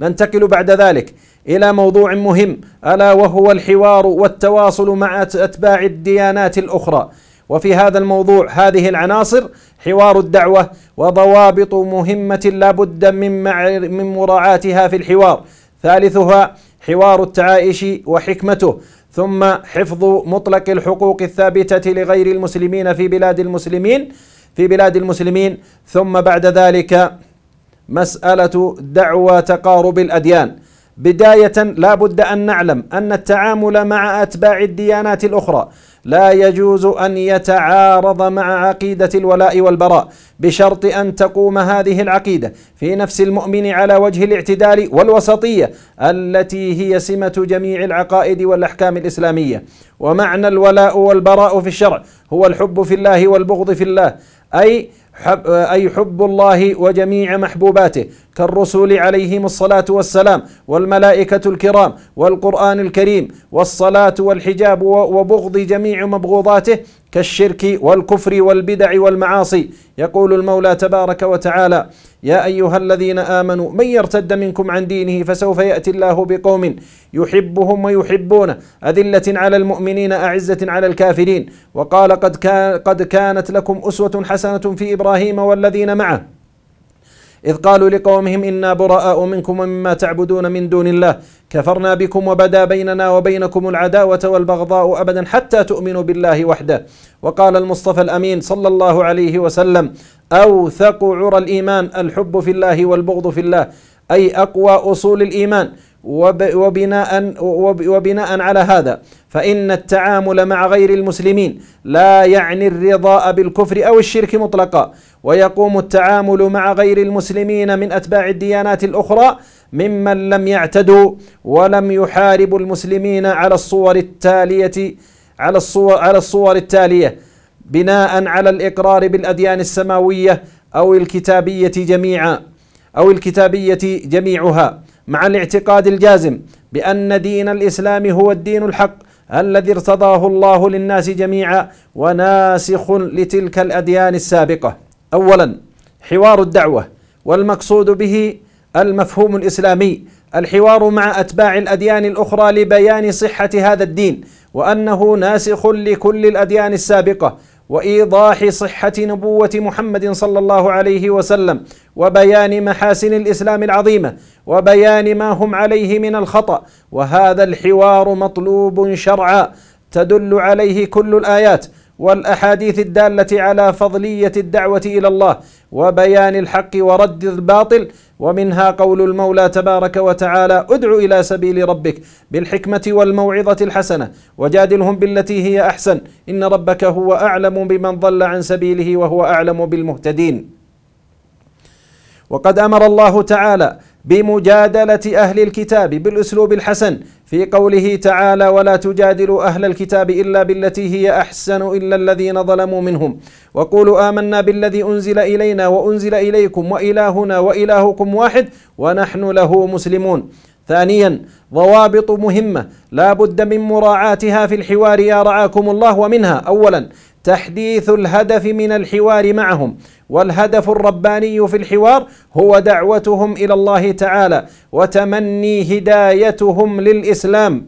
ننتقل بعد ذلك إلى موضوع مهم ألا وهو الحوار والتواصل مع أتباع الديانات الأخرى وفي هذا الموضوع هذه العناصر حوار الدعوة وضوابط مهمة لا بد من, من مراعاتها في الحوار ثالثها حوار التعايش وحكمته ثم حفظ مطلق الحقوق الثابتة لغير المسلمين في بلاد المسلمين في بلاد المسلمين ثم بعد ذلك مسألة دعوى تقارب الأديان بداية لا بد أن نعلم أن التعامل مع أتباع الديانات الأخرى لا يجوز أن يتعارض مع عقيدة الولاء والبراء بشرط أن تقوم هذه العقيدة في نفس المؤمن على وجه الاعتدال والوسطية التي هي سمة جميع العقائد والأحكام الإسلامية ومعنى الولاء والبراء في الشرع هو الحب في الله والبغض في الله أي حب أي حب الله وجميع محبوباته كالرسول عليهم الصلاة والسلام والملائكة الكرام والقرآن الكريم والصلاة والحجاب وبغض جميع مبغوضاته كالشرك والكفر والبدع والمعاصي يقول المولى تبارك وتعالى يا ايها الذين امنوا من يرتد منكم عن دينه فسوف ياتي الله بقوم يحبهم ويحبونه اذله على المؤمنين اعزه على الكافرين وقال قد كانت لكم اسوه حسنه في ابراهيم والذين معه إذ قالوا لقومهم إنا براء منكم ومما تعبدون من دون الله كفرنا بكم وبدا بيننا وبينكم العداوة والبغضاء أبدا حتى تؤمنوا بالله وحده وقال المصطفى الأمين صلى الله عليه وسلم أوثق عرى الإيمان الحب في الله والبغض في الله أي أقوى أصول الإيمان وبناء وبناء على هذا فإن التعامل مع غير المسلمين لا يعني الرضاء بالكفر أو الشرك مطلقا ويقوم التعامل مع غير المسلمين من أتباع الديانات الأخرى ممن لم يعتدوا ولم يحاربوا المسلمين على الصور التالية على الصور على الصور التالية بناء على الإقرار بالأديان السماوية أو الكتابية جميعا أو الكتابية جميعها مع الاعتقاد الجازم بأن دين الإسلام هو الدين الحق الذي ارتضاه الله للناس جميعا وناسخ لتلك الأديان السابقة أولا حوار الدعوة والمقصود به المفهوم الإسلامي الحوار مع أتباع الأديان الأخرى لبيان صحة هذا الدين وأنه ناسخ لكل الأديان السابقة وايضاح صحه نبوه محمد صلى الله عليه وسلم وبيان محاسن الاسلام العظيمه وبيان ما هم عليه من الخطا وهذا الحوار مطلوب شرعا تدل عليه كل الايات والاحاديث الداله على فضليه الدعوه الى الله وبيان الحق ورد الباطل ومنها قول المولى تبارك وتعالى ادع الى سبيل ربك بالحكمه والموعظه الحسنه وجادلهم بالتي هي احسن ان ربك هو اعلم بمن ضل عن سبيله وهو اعلم بالمهتدين وقد امر الله تعالى بمجادلة أهل الكتاب بالأسلوب الحسن في قوله تعالى ولا تجادلوا أهل الكتاب إلا بالتي هي أحسن إلا الذين ظلموا منهم وقولوا آمنا بالذي أنزل إلينا وأنزل إليكم وإلهنا وإلهكم واحد ونحن له مسلمون ثانيا ضوابط مهمة لا بد من مراعاتها في الحوار يا رعاكم الله ومنها أولا تحديث الهدف من الحوار معهم والهدف الرباني في الحوار هو دعوتهم الى الله تعالى وتمني هدايتهم للاسلام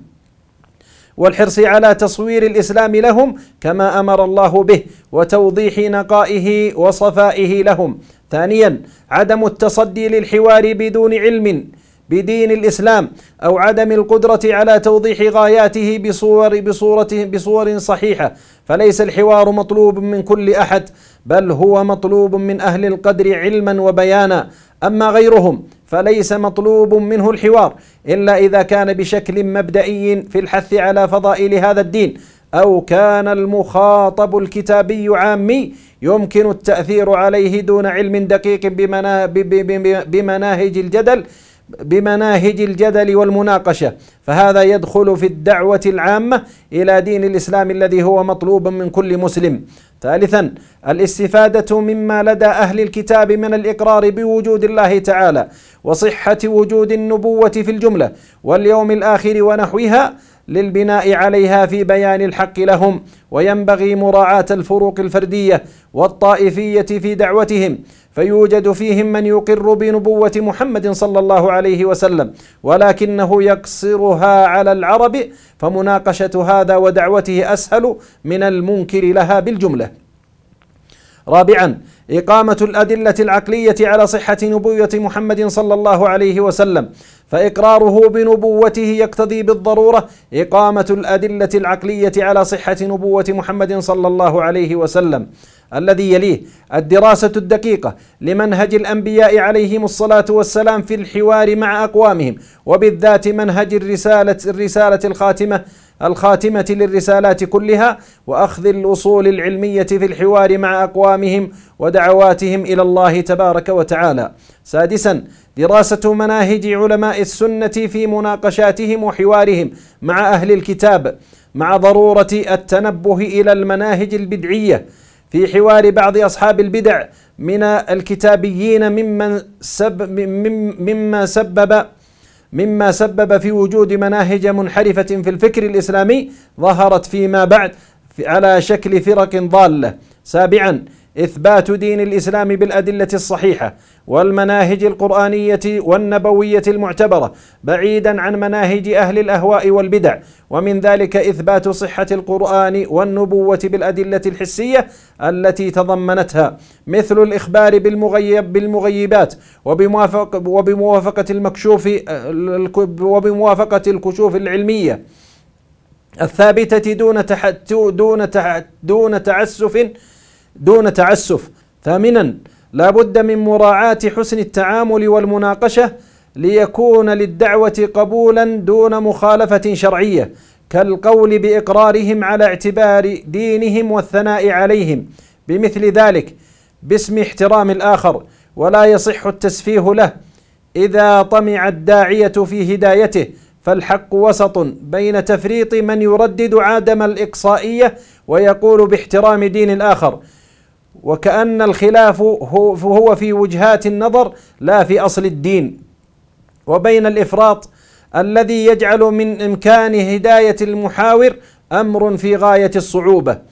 والحرص على تصوير الاسلام لهم كما امر الله به وتوضيح نقائه وصفائه لهم ثانيا عدم التصدي للحوار بدون علم بدين الإسلام أو عدم القدرة على توضيح غاياته بصور بصورة بصور صحيحة فليس الحوار مطلوب من كل أحد بل هو مطلوب من أهل القدر علما وبيانا أما غيرهم فليس مطلوب منه الحوار إلا إذا كان بشكل مبدئي في الحث على فضائل هذا الدين أو كان المخاطب الكتابي عامي يمكن التأثير عليه دون علم دقيق بمناهج الجدل بمناهج الجدل والمناقشه فهذا يدخل في الدعوه العامه الى دين الاسلام الذي هو مطلوب من كل مسلم ثالثا الاستفاده مما لدى اهل الكتاب من الاقرار بوجود الله تعالى وصحه وجود النبوه في الجمله واليوم الاخر ونحوها للبناء عليها في بيان الحق لهم وينبغي مراعاة الفروق الفردية والطائفية في دعوتهم فيوجد فيهم من يقر بنبوة محمد صلى الله عليه وسلم ولكنه يقصرها على العرب فمناقشة هذا ودعوته أسهل من المنكر لها بالجملة رابعا إقامة الأدلة العقلية على صحة نبوة محمد صلى الله عليه وسلم فإقراره بنبوته يقتضي بالضرورة إقامة الأدلة العقلية على صحة نبوة محمد صلى الله عليه وسلم الذي يليه الدراسة الدقيقة لمنهج الأنبياء عليهم الصلاة والسلام في الحوار مع أقوامهم وبالذات منهج الرسالة الرسالة الخاتمة الخاتمة للرسالات كلها وأخذ الأصول العلمية في الحوار مع أقوامهم ودعواتهم إلى الله تبارك وتعالى سادسا دراسة مناهج علماء السنة في مناقشاتهم وحوارهم مع أهل الكتاب مع ضرورة التنبه إلى المناهج البدعية في حوار بعض أصحاب البدع من الكتابيين ممن سب مما سبب مما سبب في وجود مناهج منحرفة في الفكر الإسلامي ظهرت فيما بعد على شكل فرق ضالة سابعا إثبات دين الإسلام بالأدلة الصحيحة والمناهج القرآنية والنبوية المعتبرة بعيدا عن مناهج أهل الأهواء والبدع ومن ذلك إثبات صحة القرآن والنبوة بالأدلة الحسية التي تضمنتها مثل الإخبار بالمغيب بالمغيبات وبموافق وبموافقة المكشوف وبموافقة الكشوف العلمية الثابتة دون تح دون تح دون تعسف دون تعسف ثامنا لا بد من مراعاة حسن التعامل والمناقشة ليكون للدعوة قبولا دون مخالفة شرعية كالقول بإقرارهم على اعتبار دينهم والثناء عليهم بمثل ذلك باسم احترام الآخر ولا يصح التسفيه له إذا طمع الداعية في هدايته فالحق وسط بين تفريط من يردد عدم الإقصائية ويقول باحترام دين الآخر وكأن الخلاف هو في وجهات النظر لا في أصل الدين وبين الإفراط الذي يجعل من إمكان هداية المحاور أمر في غاية الصعوبة